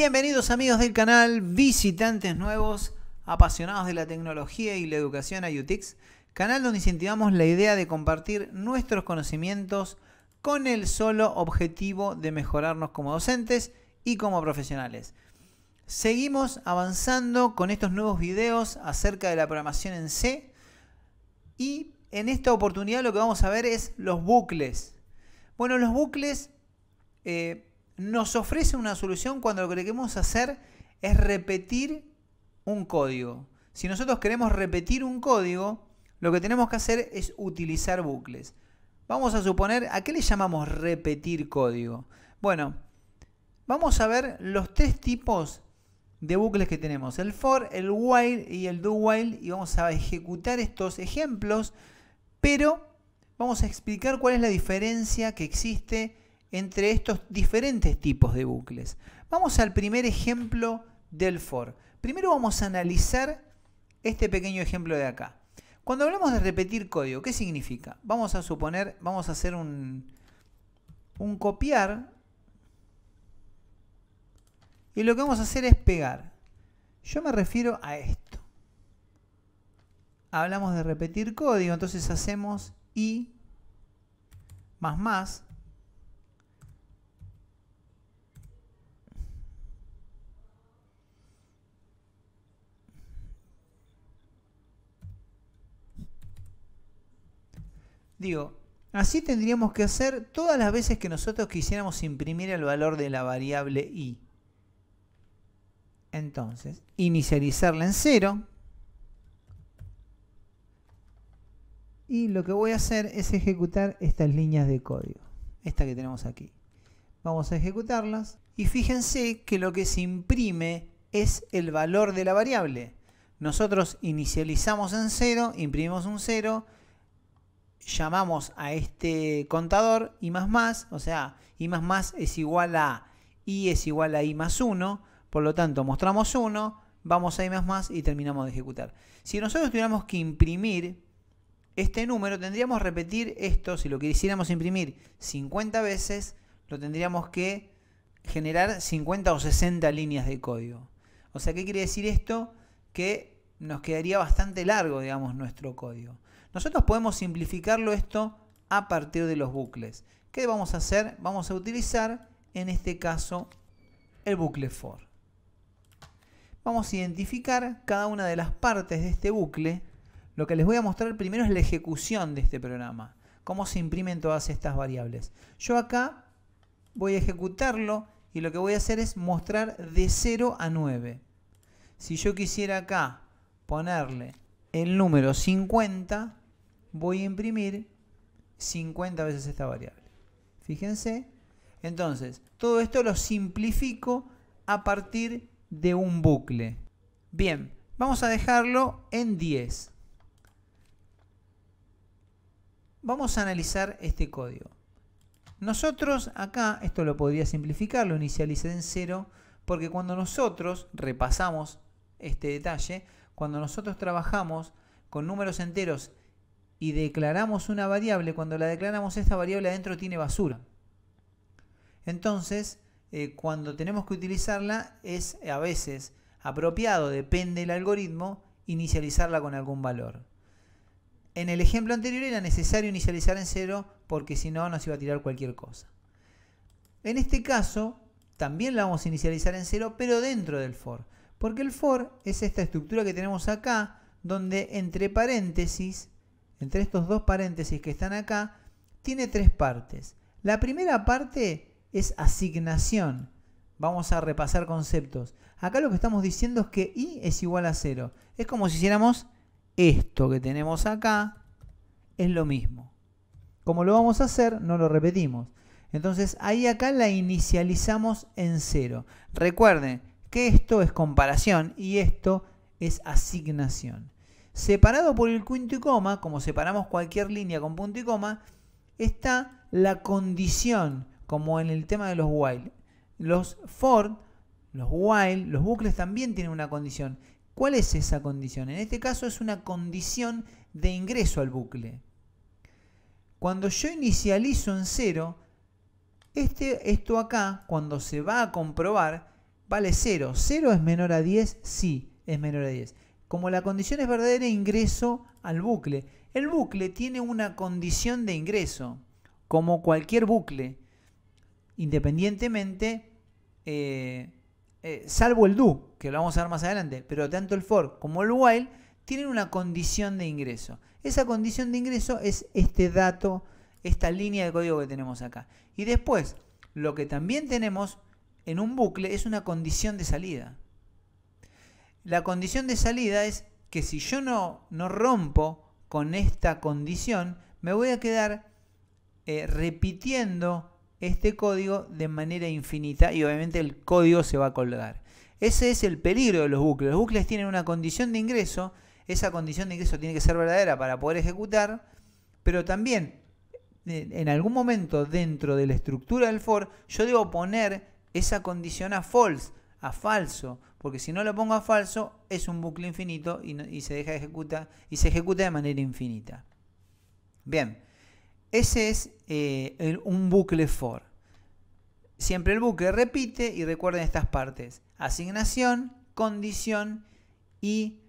Bienvenidos amigos del canal, visitantes nuevos, apasionados de la tecnología y la educación a UTIX, canal donde incentivamos la idea de compartir nuestros conocimientos con el solo objetivo de mejorarnos como docentes y como profesionales. Seguimos avanzando con estos nuevos videos acerca de la programación en C y en esta oportunidad lo que vamos a ver es los bucles. Bueno, los bucles eh, nos ofrece una solución cuando lo que queremos hacer es repetir un código. Si nosotros queremos repetir un código, lo que tenemos que hacer es utilizar bucles. Vamos a suponer, ¿a qué le llamamos repetir código? Bueno, vamos a ver los tres tipos de bucles que tenemos, el for, el while y el do while, y vamos a ejecutar estos ejemplos, pero vamos a explicar cuál es la diferencia que existe entre estos diferentes tipos de bucles. Vamos al primer ejemplo del for. Primero vamos a analizar este pequeño ejemplo de acá. Cuando hablamos de repetir código, ¿qué significa? Vamos a suponer, vamos a hacer un, un copiar y lo que vamos a hacer es pegar. Yo me refiero a esto. Hablamos de repetir código, entonces hacemos i más más Digo, así tendríamos que hacer todas las veces que nosotros quisiéramos imprimir el valor de la variable i. Entonces, inicializarla en cero Y lo que voy a hacer es ejecutar estas líneas de código. Esta que tenemos aquí. Vamos a ejecutarlas. Y fíjense que lo que se imprime es el valor de la variable. Nosotros inicializamos en cero, imprimimos un 0 llamamos a este contador y más más, o sea, y más más es igual a y es igual a I más 1, por lo tanto mostramos 1, vamos a I más más y terminamos de ejecutar. Si nosotros tuviéramos que imprimir este número, tendríamos que repetir esto, si lo quisiéramos imprimir 50 veces, lo tendríamos que generar 50 o 60 líneas de código. O sea, ¿qué quiere decir esto? Que nos quedaría bastante largo, digamos, nuestro código. Nosotros podemos simplificarlo esto a partir de los bucles. ¿Qué vamos a hacer? Vamos a utilizar en este caso el bucle for. Vamos a identificar cada una de las partes de este bucle. Lo que les voy a mostrar primero es la ejecución de este programa. Cómo se imprimen todas estas variables. Yo acá voy a ejecutarlo y lo que voy a hacer es mostrar de 0 a 9. Si yo quisiera acá ponerle el número 50, voy a imprimir 50 veces esta variable. Fíjense. Entonces, todo esto lo simplifico a partir de un bucle. Bien, vamos a dejarlo en 10. Vamos a analizar este código. Nosotros acá, esto lo podría simplificar, lo inicialicé en 0, porque cuando nosotros repasamos este detalle, cuando nosotros trabajamos con números enteros y declaramos una variable, cuando la declaramos esta variable adentro tiene basura. Entonces, eh, cuando tenemos que utilizarla es a veces apropiado, depende del algoritmo, inicializarla con algún valor. En el ejemplo anterior era necesario inicializar en cero porque si no nos iba a tirar cualquier cosa. En este caso también la vamos a inicializar en cero pero dentro del for. Porque el for es esta estructura que tenemos acá donde entre paréntesis entre estos dos paréntesis que están acá, tiene tres partes. La primera parte es asignación. Vamos a repasar conceptos. Acá lo que estamos diciendo es que i es igual a cero. Es como si hiciéramos esto que tenemos acá, es lo mismo. Como lo vamos a hacer, no lo repetimos. Entonces ahí acá la inicializamos en cero. Recuerden que esto es comparación y esto es asignación. Separado por el punto y coma, como separamos cualquier línea con punto y coma, está la condición, como en el tema de los while. Los for, los while, los bucles también tienen una condición. ¿Cuál es esa condición? En este caso es una condición de ingreso al bucle. Cuando yo inicializo en 0, este, esto acá, cuando se va a comprobar, vale 0. ¿0 es menor a 10? Sí, es menor a 10 como la condición es verdadera ingreso al bucle. El bucle tiene una condición de ingreso, como cualquier bucle, independientemente, eh, eh, salvo el do, que lo vamos a ver más adelante, pero tanto el for como el while tienen una condición de ingreso. Esa condición de ingreso es este dato, esta línea de código que tenemos acá. Y después, lo que también tenemos en un bucle es una condición de salida la condición de salida es que si yo no, no rompo con esta condición, me voy a quedar eh, repitiendo este código de manera infinita y obviamente el código se va a colgar. Ese es el peligro de los bucles. Los bucles tienen una condición de ingreso, esa condición de ingreso tiene que ser verdadera para poder ejecutar, pero también eh, en algún momento dentro de la estructura del for yo debo poner esa condición a false a falso, porque si no lo pongo a falso es un bucle infinito y, se deja y se ejecuta de manera infinita. Bien, ese es eh, un bucle for. Siempre el bucle repite y recuerden estas partes: asignación, condición y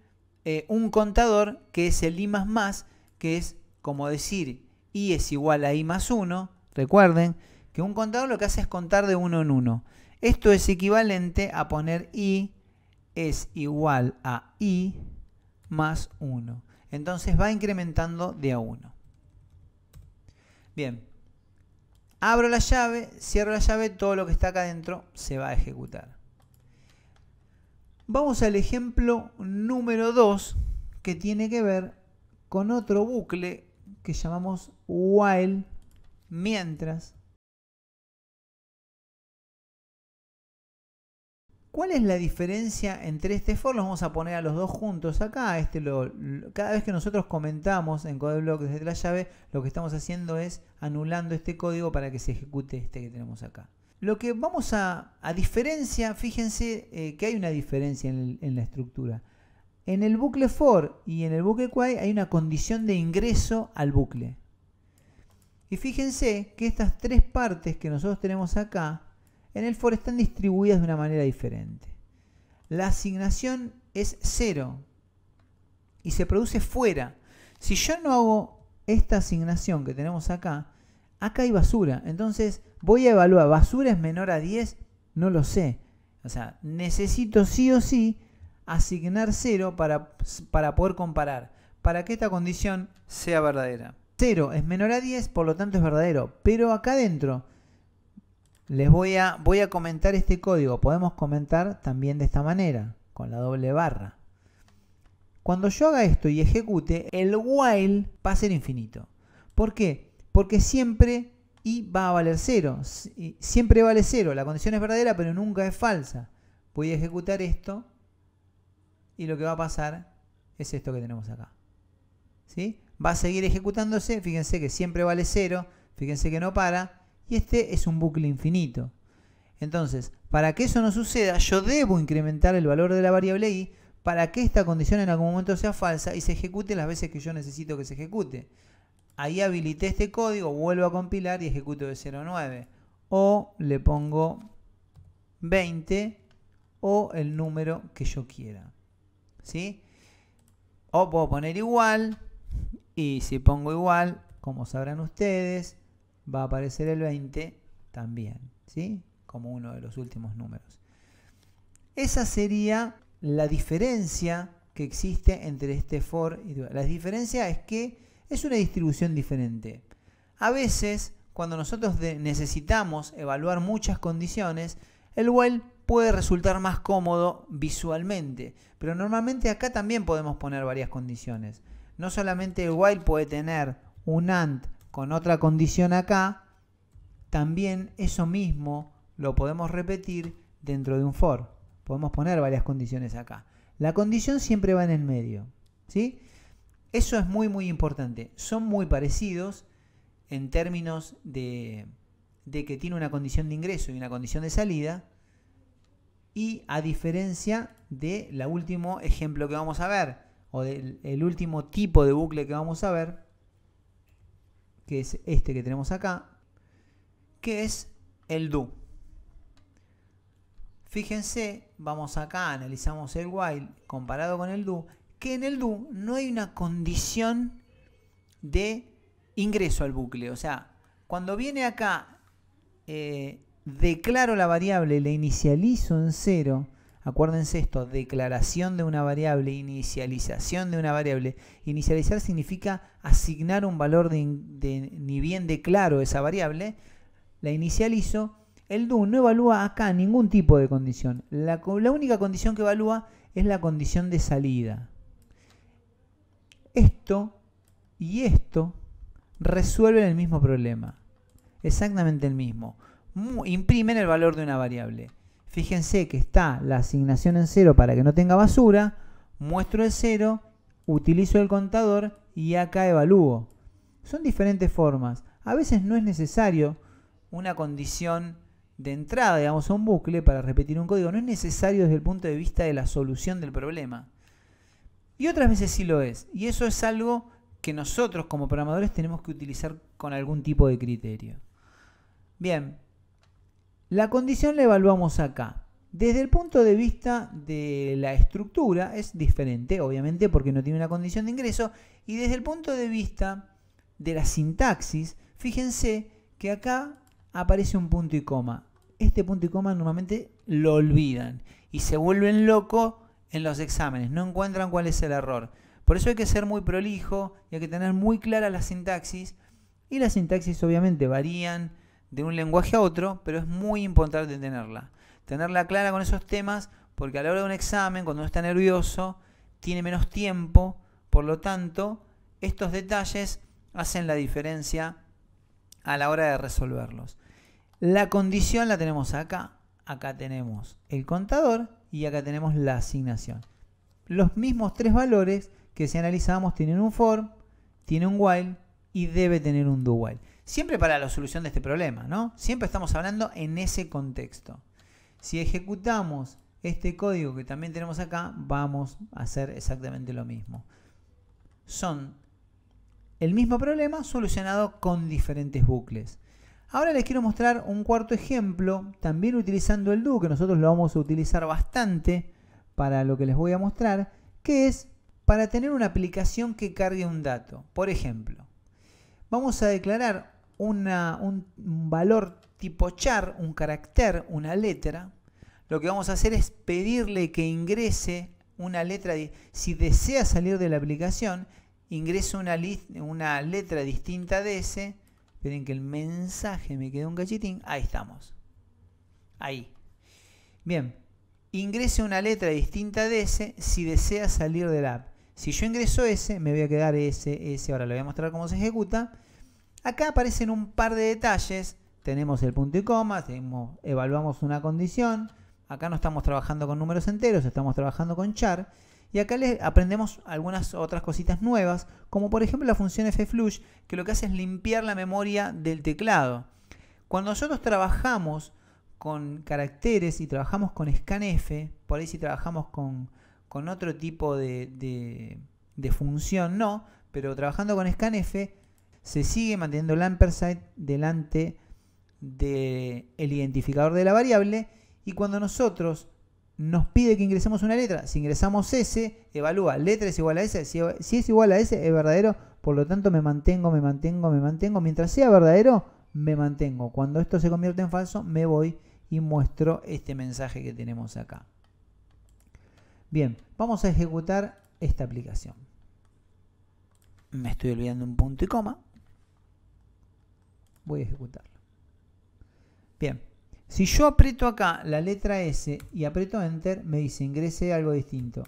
eh, un contador que es el i más más, que es como decir i es igual a i más 1. Recuerden que un contador lo que hace es contar de uno en uno. Esto es equivalente a poner i es igual a i más 1. Entonces va incrementando de a 1. Bien. Abro la llave, cierro la llave, todo lo que está acá adentro se va a ejecutar. Vamos al ejemplo número 2 que tiene que ver con otro bucle que llamamos while mientras ¿Cuál es la diferencia entre este for? Los vamos a poner a los dos juntos acá. Este lo, cada vez que nosotros comentamos en CodeBlock desde la llave, lo que estamos haciendo es anulando este código para que se ejecute este que tenemos acá. Lo que vamos a, a diferencia, fíjense eh, que hay una diferencia en, la estructura. En el bucle for y en el bucle while hay una condición de ingreso al bucle. Y fíjense que estas tres partes que nosotros tenemos acá, en el for están distribuidas de una manera diferente. La asignación es cero y se produce fuera. Si yo no hago esta asignación que tenemos acá, acá hay basura. Entonces voy a evaluar, ¿basura es menor a 10? No lo sé. O sea, necesito sí o sí asignar cero para, para poder comparar, para que esta condición sea verdadera. Cero es menor a 10, por lo tanto es verdadero. Pero acá adentro les voy a, voy a comentar este código. Podemos comentar también de esta manera, con la doble barra. Cuando yo haga esto y ejecute, el while va a ser infinito. ¿Por qué? Porque siempre y va a valer 0. Siempre vale 0. La condición es verdadera, pero nunca es falsa. Voy a ejecutar esto y lo que va a pasar es esto que tenemos acá. ¿Sí? Va a seguir ejecutándose. Fíjense que siempre vale 0. Fíjense que no para y este es un bucle infinito. Entonces, para que eso no suceda, yo debo incrementar el valor de la variable i para que esta condición en algún momento sea falsa y se ejecute las veces que yo necesito que se ejecute. Ahí habilité este código, vuelvo a compilar y ejecuto de 09. O le pongo 20 o el número que yo quiera. ¿Sí? O puedo poner igual y si pongo igual, como sabrán ustedes, va a aparecer el 20 también, ¿sí? Como uno de los últimos números. Esa sería la diferencia que existe entre este for y la diferencia es que es una distribución diferente. A veces, cuando nosotros necesitamos evaluar muchas condiciones, el while puede resultar más cómodo visualmente, pero normalmente acá también podemos poner varias condiciones. No solamente el while puede tener un AND con otra condición acá, también eso mismo lo podemos repetir dentro de un for. Podemos poner varias condiciones acá. La condición siempre va en el medio. ¿sí? Eso es muy muy importante. Son muy parecidos en términos de, que tiene una condición de ingreso y una condición de salida. Y a diferencia del último ejemplo que vamos a ver, o del último tipo de bucle que vamos a ver, que es este que tenemos acá, que es el do. Fíjense, vamos acá, analizamos el while comparado con el do, que en el do no hay una condición de ingreso al bucle. O sea, cuando viene acá, eh, declaro la variable, la inicializo en cero, Acuérdense esto, declaración de una variable, inicialización de una variable. Inicializar significa asignar un valor de, ni bien declaro esa variable, la inicializo. El do no evalúa acá ningún tipo de condición. la única condición que evalúa es la condición de salida. Esto y esto resuelven el mismo problema. Exactamente el mismo. Imprimen el valor de una variable Fíjense que está la asignación en cero para que no tenga basura. Muestro el cero, utilizo el contador y acá evalúo. Son diferentes formas. A veces no es necesario una condición de entrada, digamos, a un bucle para repetir un código. No es necesario desde el punto de vista de la solución del problema. Y otras veces sí lo es. Y eso es algo que nosotros como programadores tenemos que utilizar con algún tipo de criterio. Bien, la condición la evaluamos acá. Desde el punto de vista de la estructura es diferente, obviamente, porque no tiene una condición de ingreso. Y desde el punto de vista de la sintaxis, fíjense que acá aparece un punto y coma. Este punto y coma normalmente lo olvidan y se vuelven locos en los exámenes, no encuentran cuál es el error. Por eso hay que ser muy prolijo y hay que tener muy clara la sintaxis. Y las sintaxis obviamente varían de un lenguaje a otro, pero es muy importante tenerla. Tenerla clara con esos temas, porque a la hora de un examen, cuando uno está nervioso, tiene menos tiempo, por lo tanto, estos detalles hacen la diferencia a la hora de resolverlos. La condición la tenemos acá. Acá tenemos el contador y acá tenemos la asignación. Los mismos tres valores que si analizamos tienen un for, tiene un while y debe tener un do while. Siempre para la solución de este problema, ¿no? Siempre estamos hablando en ese contexto. Si ejecutamos este código que también tenemos acá, vamos a hacer exactamente lo mismo. Son el mismo problema solucionado con diferentes bucles. Ahora les quiero mostrar un cuarto ejemplo, también utilizando el do, que nosotros lo vamos a utilizar bastante para lo que les voy a mostrar, que es para tener una aplicación que cargue un dato. Por ejemplo, vamos a declarar un valor tipo char, un carácter, una letra, lo que vamos a hacer es pedirle que ingrese una letra. Si desea salir de la aplicación, ingrese una, letra distinta de ese. Esperen que el mensaje me quede un cachitín. Ahí estamos. Ahí. Bien. Ingrese una letra distinta de ese si desea salir de la app. Si yo ingreso ese, me voy a quedar ese, ese. Ahora le voy a mostrar cómo se ejecuta. Acá aparecen un par de detalles. Tenemos el punto y coma, evaluamos una condición. Acá no estamos trabajando con números enteros, estamos trabajando con char. Y acá aprendemos algunas otras cositas nuevas, como por ejemplo la función fflush, que lo que hace es limpiar la memoria del teclado. Cuando nosotros trabajamos con caracteres y trabajamos con scanf, por ahí si trabajamos con, otro tipo de, de función no, pero trabajando con scanf se sigue manteniendo el ampersand delante del identificador de la variable y cuando nosotros nos pide que ingresemos una letra, si ingresamos S, evalúa, letra es igual a S, si es igual a S es verdadero, por lo tanto me mantengo, me mantengo, me mantengo, mientras sea verdadero me mantengo, cuando esto se convierte en falso me voy y muestro este mensaje que tenemos acá. Bien, vamos a ejecutar esta aplicación. Me estoy olvidando un punto y coma voy a ejecutarlo. Bien, si yo aprieto acá la letra S y aprieto Enter, me dice ingrese algo distinto.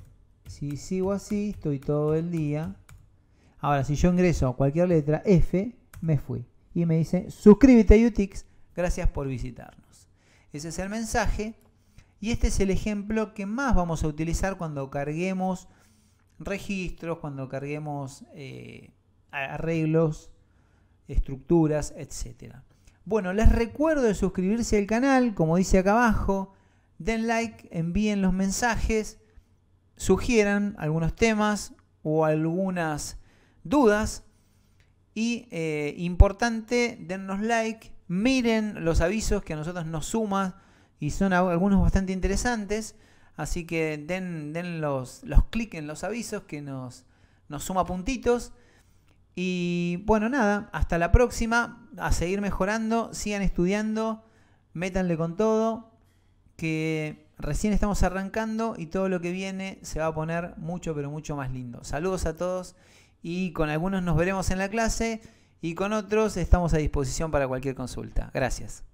Si sigo así, estoy todo el día. Ahora, si yo ingreso cualquier letra F, me fui. Y me dice, suscríbete a UTIX, gracias por visitarnos. Ese es el mensaje. Y este es el ejemplo que más vamos a utilizar cuando carguemos registros, cuando carguemos eh, arreglos estructuras, etcétera. Bueno, les recuerdo de suscribirse al canal, como dice acá abajo, den like, envíen los mensajes, sugieran algunos temas o algunas dudas. Y eh, importante, dennos like, miren los avisos que a nosotros nos suma, y son algunos bastante interesantes. Así que den, los, los clic en los avisos que nos, nos suma puntitos. Y bueno, nada, hasta la próxima, a seguir mejorando, sigan estudiando, métanle con todo, que recién estamos arrancando y todo lo que viene se va a poner mucho, pero mucho más lindo. Saludos a todos y con algunos nos veremos en la clase y con otros estamos a disposición para cualquier consulta. Gracias.